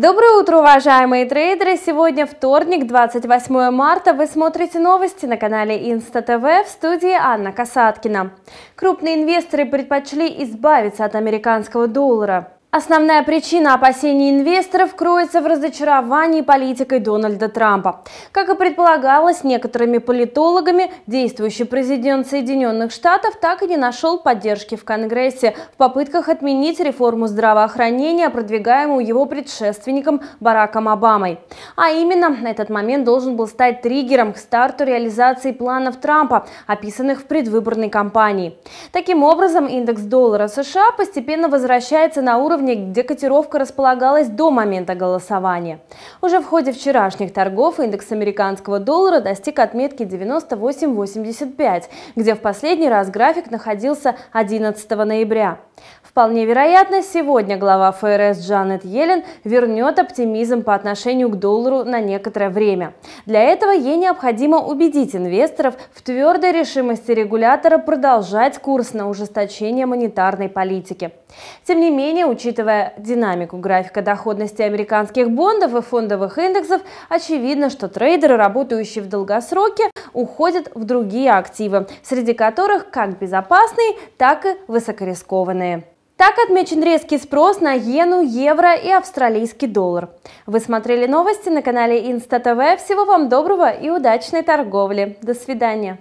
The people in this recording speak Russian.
Доброе утро, уважаемые трейдеры! Сегодня вторник, 28 марта. Вы смотрите новости на канале Инста ТВ в студии Анна Касаткина. Крупные инвесторы предпочли избавиться от американского доллара. Основная причина опасений инвесторов кроется в разочаровании политикой Дональда Трампа. Как и предполагалось некоторыми политологами, действующий президент Соединенных Штатов так и не нашел поддержки в Конгрессе в попытках отменить реформу здравоохранения, продвигаемую его предшественником Бараком Обамой. А именно, этот момент должен был стать триггером к старту реализации планов Трампа, описанных в предвыборной кампании. Таким образом, индекс доллара США постепенно возвращается на уровень уровне, где котировка располагалась до момента голосования. Уже в ходе вчерашних торгов индекс американского доллара достиг отметки 98.85, где в последний раз график находился 11 ноября. Вполне вероятно, сегодня глава ФРС Джанет Йеллен вернет оптимизм по отношению к доллару на некоторое время. Для этого ей необходимо убедить инвесторов в твердой решимости регулятора продолжать курс на ужесточение монетарной политики. Тем не менее, учитывая динамику графика доходности американских бондов и фондовых индексов, очевидно, что трейдеры, работающие в долгосроке, уходят в другие активы, среди которых как безопасные, так и высокорискованные. Так отмечен резкий спрос на иену, евро и австралийский доллар. Вы смотрели новости на канале Инста ТВ. Всего вам доброго и удачной торговли. До свидания.